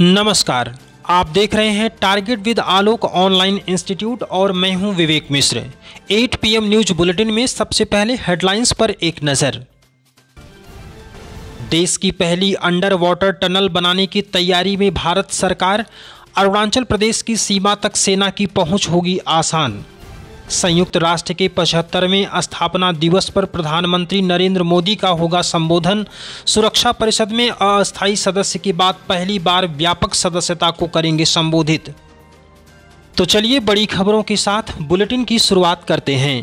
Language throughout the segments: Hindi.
नमस्कार आप देख रहे हैं target with Alok online institute और मैं हूं Vivek Mishra 8 PM news bulletin में सबसे पहले हेडलाइंस पर एक नज़र देश की पहली अंडर वाटर टनल बनाने की तैयारी में भारत सरकार अरुणाचल प्रदेश की सीमा तक सेना की पहुंच होगी आसान संयुक्त राष्ट्र के पचहत्तरवें स्थापना दिवस पर प्रधानमंत्री नरेंद्र मोदी का होगा संबोधन सुरक्षा परिषद में अस्थायी सदस्य के बाद पहली बार व्यापक सदस्यता को करेंगे संबोधित तो चलिए बड़ी खबरों के साथ बुलेटिन की शुरुआत करते हैं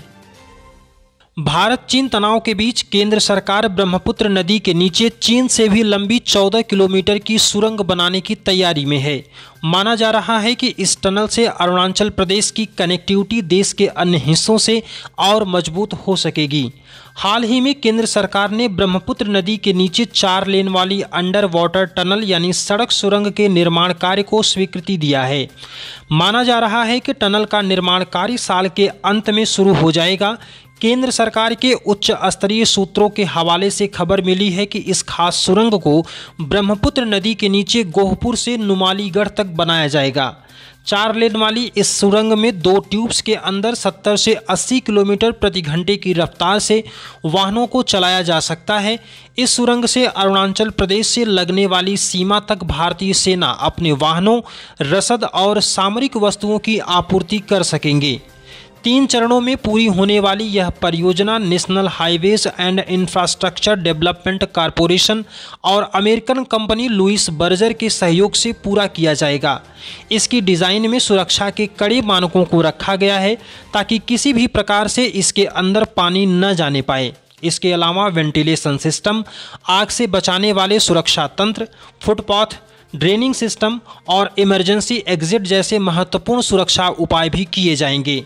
भारत चीन तनाव के बीच केंद्र सरकार ब्रह्मपुत्र नदी के नीचे चीन से भी लंबी 14 किलोमीटर की सुरंग बनाने की तैयारी में है माना जा रहा है कि इस टनल से अरुणाचल प्रदेश की कनेक्टिविटी देश के अन्य हिस्सों से और मजबूत हो सकेगी हाल ही में केंद्र सरकार ने ब्रह्मपुत्र नदी के नीचे चार लेन वाली अंडर वाटर टनल यानी सड़क सुरंग के निर्माण कार्य को स्वीकृति दिया है माना जा रहा है कि टनल का निर्माण कार्य साल के अंत में शुरू हो जाएगा केंद्र सरकार के उच्च स्तरीय सूत्रों के हवाले से खबर मिली है कि इस खास सुरंग को ब्रह्मपुत्र नदी के नीचे गोहपुर से नुमालीगढ़ तक बनाया जाएगा चार लेन वाली इस सुरंग में दो ट्यूब्स के अंदर 70 से 80 किलोमीटर प्रति घंटे की रफ्तार से वाहनों को चलाया जा सकता है इस सुरंग से अरुणाचल प्रदेश से लगने वाली सीमा तक भारतीय सेना अपने वाहनों रसद और सामरिक वस्तुओं की आपूर्ति कर सकेंगे तीन चरणों में पूरी होने वाली यह परियोजना national highways and infrastructure development corporation और अमेरिकन कंपनी लुइस बर्जर के सहयोग से पूरा किया जाएगा इसकी डिज़ाइन में सुरक्षा के कड़े मानकों को रखा गया है ताकि किसी भी प्रकार से इसके अंदर पानी न जाने पाए इसके अलावा वेंटिलेशन सिस्टम आग से बचाने वाले सुरक्षा तंत्र फुटपाथ ड्रेनिंग सिस्टम और इमरजेंसी एग्जिट जैसे महत्वपूर्ण सुरक्षा उपाय भी किए जाएंगे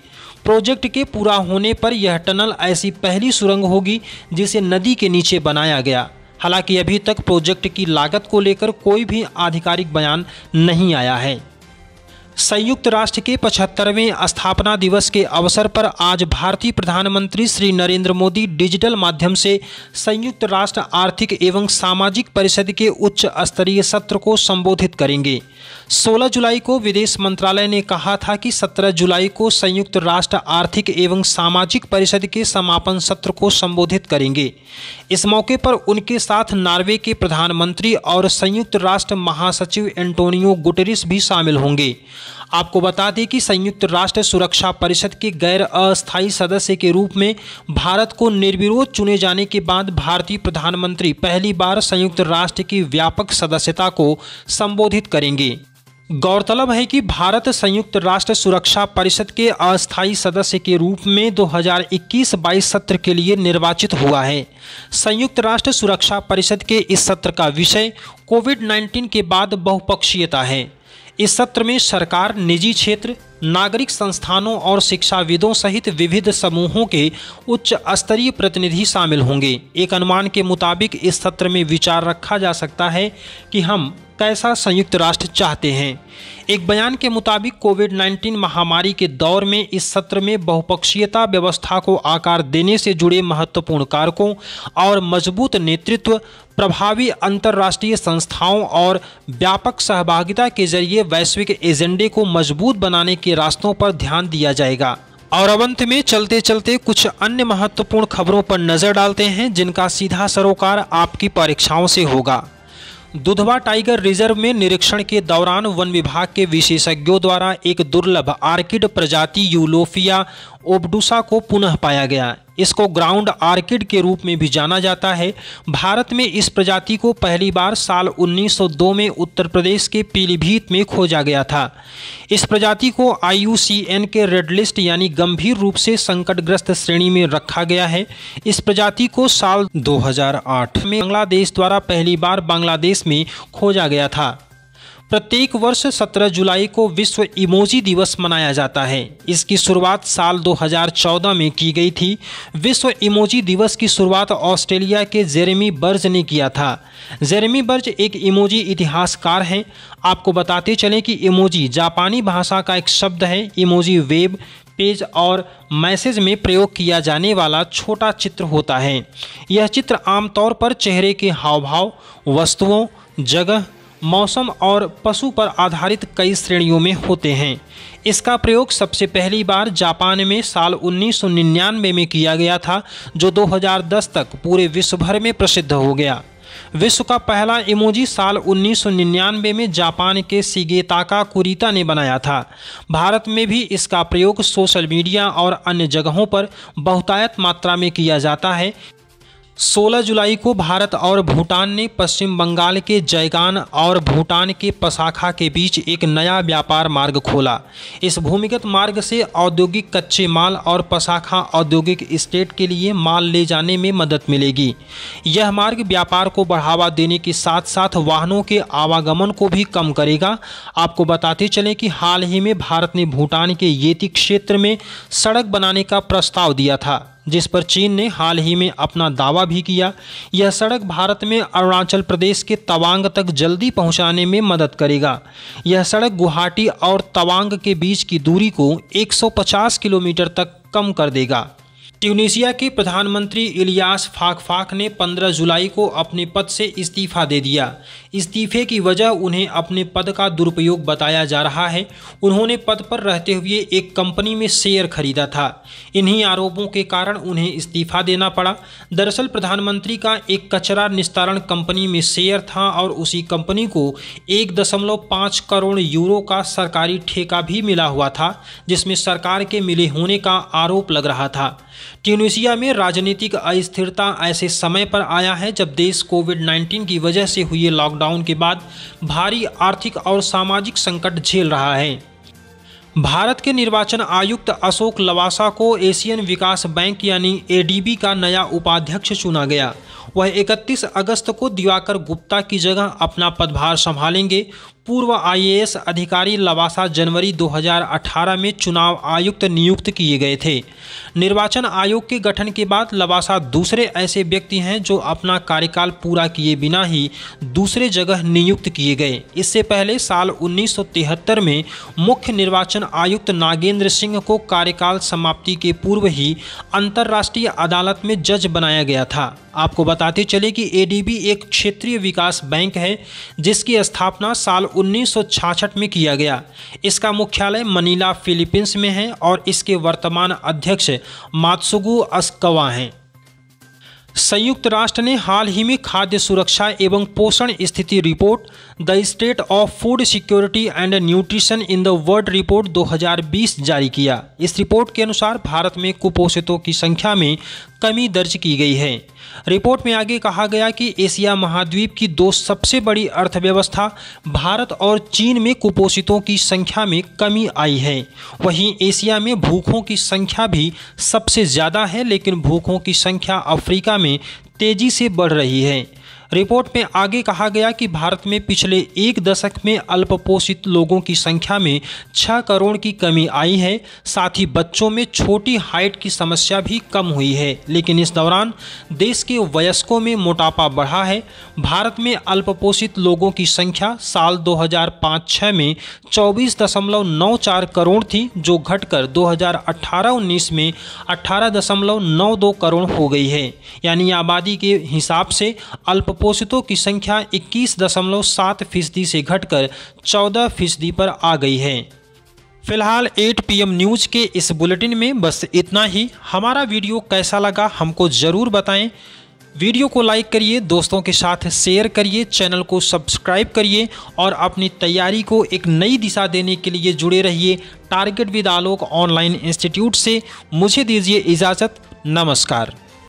प्रोजेक्ट के पूरा होने पर यह टनल ऐसी पहली सुरंग होगी जिसे नदी के नीचे बनाया गया हालांकि अभी तक प्रोजेक्ट की लागत को लेकर कोई भी आधिकारिक बयान नहीं आया है संयुक्त राष्ट्र के पचहत्तरवें स्थापना दिवस के अवसर पर आज भारतीय प्रधानमंत्री श्री नरेंद्र मोदी डिजिटल माध्यम से संयुक्त राष्ट्र आर्थिक एवं सामाजिक परिषद के उच्च स्तरीय सत्र को संबोधित करेंगे 16 जुलाई को विदेश मंत्रालय ने कहा था कि 17 जुलाई को संयुक्त राष्ट्र आर्थिक एवं सामाजिक परिषद के समापन सत्र को संबोधित करेंगे इस मौके पर उनके साथ नार्वे के प्रधानमंत्री और संयुक्त राष्ट्र महासचिव एंटोनियो गुटेरिस भी शामिल होंगे आपको बता दें कि संयुक्त राष्ट्र सुरक्षा परिषद के गैर अस्थायी सदस्य के रूप में भारत को निर्विरोध चुने जाने के बाद भारतीय प्रधानमंत्री पहली बार संयुक्त राष्ट्र की व्यापक सदस्यता को संबोधित करेंगे गौरतलब है कि भारत संयुक्त राष्ट्र सुरक्षा परिषद के अस्थायी सदस्य के रूप में 2021-22 सत्र के लिए निर्वाचित हुआ है संयुक्त राष्ट्र सुरक्षा परिषद के इस सत्र का विषय कोविड 19 के बाद बहुपक्षीयता है इस सत्र में सरकार निजी क्षेत्र नागरिक संस्थानों और शिक्षाविदों सहित विविध समूहों के उच्च स्तरीय प्रतिनिधि शामिल होंगे एक अनुमान के मुताबिक इस सत्र में विचार रखा जा सकता है कि हम कैसा संयुक्त राष्ट्र चाहते हैं एक बयान के मुताबिक कोविड 19 महामारी के दौर में इस सत्र में बहुपक्षीयता व्यवस्था को आकार देने से जुड़े महत्वपूर्ण कारकों और मजबूत नेतृत्व प्रभावी अंतर्राष्ट्रीय संस्थाओं और व्यापक सहभागिता के जरिए वैश्विक एजेंडे को मजबूत बनाने के रास्तों पर ध्यान दिया जाएगा और अवंत में चलते चलते कुछ अन्य महत्वपूर्ण खबरों पर नजर डालते हैं जिनका सीधा सरोकार आपकी परीक्षाओं से होगा दुधवा टाइगर रिजर्व में निरीक्षण के दौरान वन विभाग के विशेषज्ञों द्वारा एक दुर्लभ आर्किड प्रजाति यूलोफिया ओबडूसा को पुनः पाया गया इसको ग्राउंड आर्किड के रूप में भी जाना जाता है भारत में इस प्रजाति को पहली बार साल 1902 में उत्तर प्रदेश के पीलीभीत में खोजा गया था इस प्रजाति को आई के रेड लिस्ट यानी गंभीर रूप से संकटग्रस्त श्रेणी में रखा गया है इस प्रजाति को साल 2008 में बांग्लादेश द्वारा पहली बार बांग्लादेश में खोजा गया था प्रत्येक वर्ष 17 जुलाई को विश्व इमोजी दिवस मनाया जाता है इसकी शुरुआत साल 2014 में की गई थी विश्व इमोजी दिवस की शुरुआत ऑस्ट्रेलिया के जेरेमी बर्ज ने किया था जेरेमी बर्ज एक इमोजी इतिहासकार हैं आपको बताते चलें कि इमोजी जापानी भाषा का एक शब्द है इमोजी वेब पेज और मैसेज में प्रयोग किया जाने वाला छोटा चित्र होता है यह चित्र आमतौर पर चेहरे के हाव भाव वस्तुओं जगह मौसम और पशु पर आधारित कई श्रेणियों में होते हैं इसका प्रयोग सबसे पहली बार जापान में साल उन्नीस में किया गया था जो 2010 तक पूरे विश्व भर में प्रसिद्ध हो गया विश्व का पहला इमोजी साल 1999 में जापान के सिगेताका कुरीता ने बनाया था भारत में भी इसका प्रयोग सोशल मीडिया और अन्य जगहों पर बहुतायत मात्रा में किया जाता है 16 जुलाई को भारत और भूटान ने पश्चिम बंगाल के जयगान और भूटान के पसाखा के बीच एक नया व्यापार मार्ग खोला इस भूमिगत मार्ग से औद्योगिक कच्चे माल और पसाखा औद्योगिक स्टेट के लिए माल ले जाने में मदद मिलेगी यह मार्ग व्यापार को बढ़ावा देने के साथ साथ वाहनों के आवागमन को भी कम करेगा आपको बताते चलें कि हाल ही में भारत ने भूटान के येती क्षेत्र में सड़क बनाने का प्रस्ताव दिया था जिस पर चीन ने हाल ही में अपना दावा भी किया यह सड़क भारत में अरुणाचल प्रदेश के तवांग तक जल्दी पहुंचाने में मदद करेगा यह सड़क गुवाहाटी और तवांग के बीच की दूरी को 150 किलोमीटर तक कम कर देगा ट्यूनिशिया के प्रधानमंत्री इलियास फाकफाक ने 15 जुलाई को अपने पद से इस्तीफा दे दिया इस्तीफे की वजह उन्हें अपने पद का दुरुपयोग बताया जा रहा है उन्होंने पद पर रहते हुए एक कंपनी में शेयर खरीदा था इन्हीं आरोपों के कारण उन्हें इस्तीफा देना पड़ा दरअसल प्रधानमंत्री का एक कचरा निस्तारण कंपनी में शेयर था और उसी कंपनी को एक दशमलव पाँच करोड़ यूरो का सरकारी ठेका भी मिला हुआ था जिसमें सरकार के मिले होने का आरोप लग रहा था ट्यूनिशिया में राजनीतिक अस्थिरता ऐसे समय पर आया है जब देश कोविड नाइन्टीन की वजह से हुए लॉकडाउन लॉकडाउन के बाद भारी आर्थिक और सामाजिक संकट झेल रहा है भारत के निर्वाचन आयुक्त अशोक लवासा को एशियन विकास बैंक यानी एडीबी का नया उपाध्यक्ष चुना गया वह 31 अगस्त को दिवाकर गुप्ता की जगह अपना पदभार संभालेंगे पूर्व आईएएस अधिकारी लवासा जनवरी 2018 में चुनाव आयुक्त नियुक्त किए गए थे निर्वाचन आयोग के गठन के बाद लवासा दूसरे ऐसे व्यक्ति हैं जो अपना कार्यकाल पूरा किए बिना ही दूसरे जगह नियुक्त किए गए इससे पहले साल 1973 में मुख्य निर्वाचन आयुक्त नागेंद्र सिंह को कार्यकाल समाप्ति के पूर्व ही अंतर्राष्ट्रीय अदालत में जज बनाया गया था आपको बता बताते चले कि एडीबी एक क्षेत्रीय विकास बैंक है जिसकी स्थापना साल उन्नीस में किया गया इसका मुख्यालय मनीला फिलीपींस में है और इसके वर्तमान अध्यक्ष मात्सुगु अस्कवा हैं संयुक्त राष्ट्र ने हाल ही में खाद्य सुरक्षा एवं पोषण स्थिति report the state of food security and nutrition in the world report 2020 जारी किया इस रिपोर्ट के अनुसार भारत में कुपोषितों की संख्या में कमी दर्ज की गई है रिपोर्ट में आगे कहा गया कि एशिया महाद्वीप की दो सबसे बड़ी अर्थव्यवस्था भारत और चीन में कुपोषितों की संख्या में कमी आई है वहीं एशिया में भूखों की संख्या भी सबसे ज़्यादा है लेकिन भूखों की संख्या अफ्रीका में तेज़ी से बढ़ रही है रिपोर्ट में आगे कहा गया कि भारत में पिछले एक दशक में अल्पपोषित लोगों की संख्या में छः करोड़ की कमी आई है साथ ही बच्चों में छोटी हाइट की समस्या भी कम हुई है लेकिन इस दौरान देश के वयस्कों में मोटापा बढ़ा है भारत में अल्पपोषित लोगों की संख्या साल 2005-6 में 24.94 करोड़ थी जो घटकर 2018-19 में 18.92 करोड़ हो गई है यानी आबादी के हिसाब से अल्पपोषित कुपोषितों की संख्या इक्कीस दशमलव सात फीसदी से घटकर चौदह फीसदी पर आ गई है फिलहाल 8 पीएम न्यूज के इस बुलेटिन में बस इतना ही हमारा वीडियो कैसा लगा हमको ज़रूर बताएं वीडियो को लाइक करिए दोस्तों के साथ शेयर करिए चैनल को सब्सक्राइब करिए और अपनी तैयारी को एक नई दिशा देने के लिए जुड़े रहिए target with Alok online institute से मुझे दीजिए इजाज़त नमस्कार